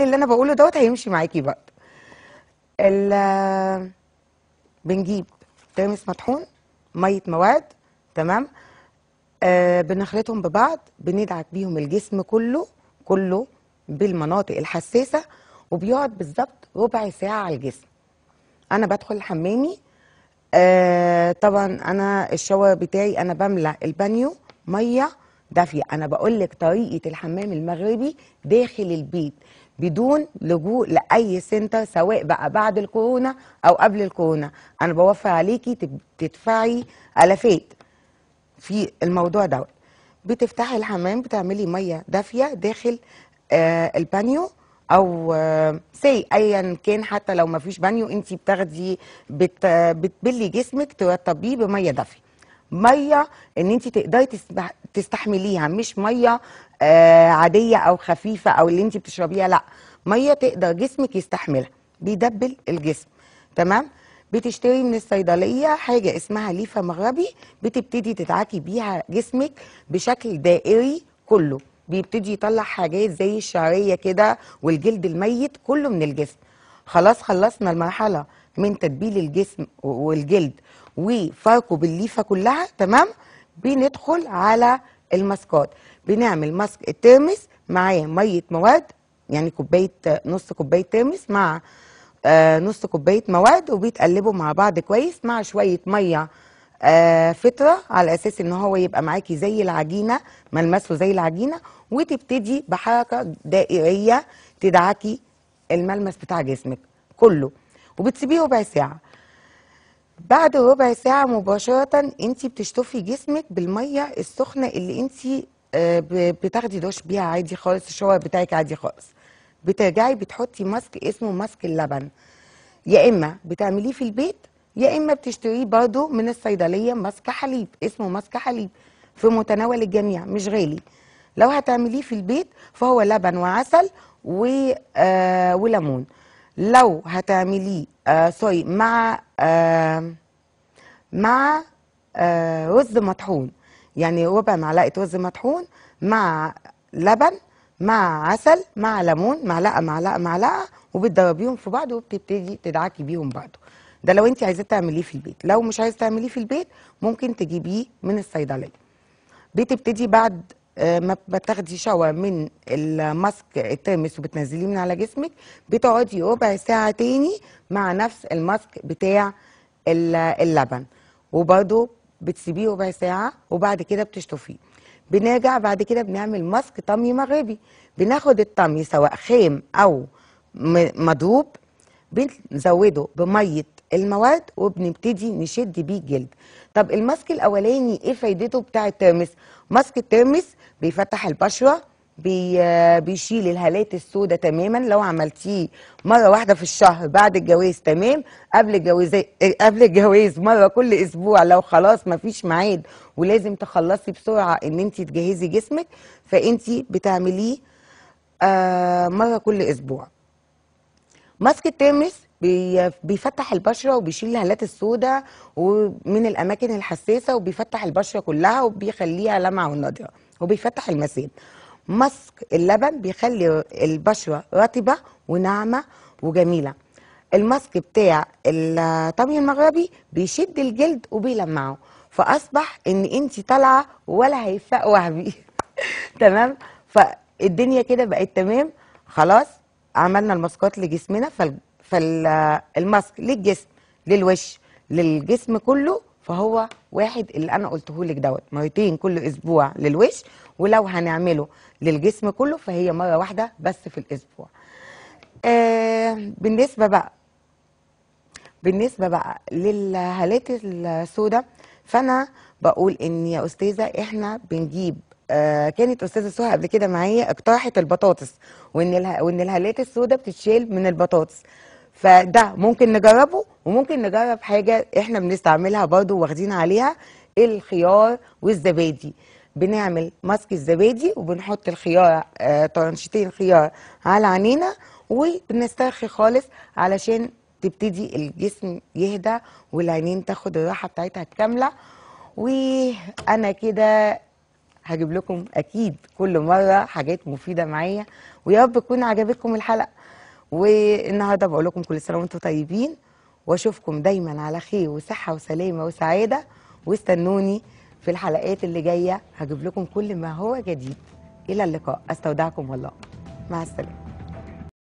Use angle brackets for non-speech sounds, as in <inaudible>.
الشكل اللي انا بقوله دوت هيمشي معاكي بقى بنجيب ترمس مطحون ميه مواد تمام آه بنخلطهم ببعض بندعك بيهم الجسم كله كله بالمناطق الحساسه وبيقعد بالظبط ربع ساعه على الجسم انا بدخل حمامي آه طبعا انا الشاور بتاعي انا بملى البانيو ميه دافيه انا بقول لك طريقه الحمام المغربي داخل البيت بدون لجوء لاي سنتر سواء بقى بعد الكورونا او قبل الكورونا انا بوفر عليكي تدفعي الافات في الموضوع دوت بتفتحي الحمام بتعملي ميه دافيه داخل آه البانيو او آه، سي ايا كان حتى لو ما فيش بانيو انت بتاخدي بت بتبلي جسمك ترطبيه بميه دافيه ميه ان انت تقدري تستحمليها مش ميه آه عاديه او خفيفه او اللي انت بتشربيها لا ميه تقدر جسمك يستحملها بيدبل الجسم تمام بتشتري من الصيدليه حاجه اسمها ليفا مغربي بتبتدي تتعاكي بيها جسمك بشكل دائري كله بيبتدي يطلع حاجات زي الشعريه كده والجلد الميت كله من الجسم خلاص خلصنا المرحله من تدبيل الجسم والجلد وفركه بالليفه كلها تمام بندخل على الماسكات بنعمل ماسك الترمس معاه ميه مواد يعني كوبايه نص كوبايه ترمس مع آه، نص كوبايه مواد وبيتقلبوا مع بعض كويس مع شويه ميه آه، فطره فتره على اساس ان هو يبقى معاكي زي العجينه ملمسه زي العجينه وتبتدي بحركه دائريه تدعكي الملمس بتاع جسمك كله وبتسيبيه ربع ساعه بعد ربع ساعة مباشرة انت بتشطفي جسمك بالمية السخنة اللي انت آه، بتاخدي دوش بيها عادي خالص الشاور بتاعك عادي خالص بترجعي بتحطي ماسك اسمه ماسك اللبن يا اما بتعمليه في البيت يا اما بتشتريه برضه من الصيدليه ماسك حليب اسمه ماسك حليب في متناول الجميع مش غالي لو هتعمليه في البيت فهو لبن وعسل و... آه وليمون لو هتعمليه آه سوري مع آه مع آه رز مطحون يعني ربع معلقه رز مطحون مع لبن مع عسل مع ليمون معلقه معلقه معلقه وبتضربيهم في بعض وبتبتدي تدعكي بيهم بعض ده لو انت عايزه تعمليه في البيت لو مش عايزه تعمليه في البيت ممكن تجيبيه من الصيدليه بتبتدي بعد آه، بتاخدي شاور من الماسك الترمس وبتنزليه من على جسمك بتقعدي ربع ساعه تاني مع نفس الماسك بتاع اللبن وبرده بتسيبيه ربع ساعه وبعد كده بتشطفيه بنرجع بعد كده بنعمل ماسك طمي مغربي بناخد الطمي سواء خام او مضروب بنزوده بميه المواد وبنبتدي نشد بيه الجلد طب الماسك الاولاني ايه فايدته بتاع الترمس ماسك الترمس بيفتح البشره بي آه، بيشيل الهالات السوداء تماما لو عملتيه مره واحده في الشهر بعد الجواز تمام قبل الجواز آه، قبل الجواز مره كل اسبوع لو خلاص ما فيش ميعاد ولازم تخلصي بسرعه ان انت تجهزي جسمك فانت بتعمليه آه مره كل اسبوع ماسك الترمس بيفتح البشره وبيشيل الهالات السوداء ومن الاماكن الحساسه وبيفتح البشره كلها وبيخليها لامعه ونضره وبيفتح المسام مسك اللبن بيخلي البشره رطبه وناعمه وجميله الماسك بتاع الطبي المغربي بيشد الجلد وبيلمعه فاصبح ان انت طالعه ولا هيفاء وهبي <laughs> تمام فالدنيا كده بقت تمام خلاص عملنا الماسكات لجسمنا فال فالماسك للجسم للوش للجسم كله فهو واحد اللي انا قلته لك دوت مرتين كل اسبوع للوش ولو هنعمله للجسم كله فهي مره واحده بس في الاسبوع آه بالنسبه بقى بالنسبه بقى للهالات السوداء فانا بقول ان يا استاذه احنا بنجيب آه كانت استاذه سهى قبل كده معايا اقترحت البطاطس وان وان الهالات السوداء بتتشال من البطاطس فده ممكن نجربه وممكن نجرب حاجه احنا بنستعملها برضو واخدين عليها الخيار والزبادي بنعمل ماسك الزبادي وبنحط الخيار طرنشتين آه، خيار على عينينا وبنسترخي خالص علشان تبتدي الجسم يهدى والعينين تاخد الراحه بتاعتها الكامله وانا كده هجيب لكم اكيد كل مره حاجات مفيده معايا ويا رب تكون عجبتكم الحلقه والنهارده بقول لكم كل سنه وانتم طيبين واشوفكم دايما على خير وصحه وسلامه وسعاده واستنوني في الحلقات اللي جايه هجيب لكم كل ما هو جديد الى اللقاء استودعكم الله مع السلامه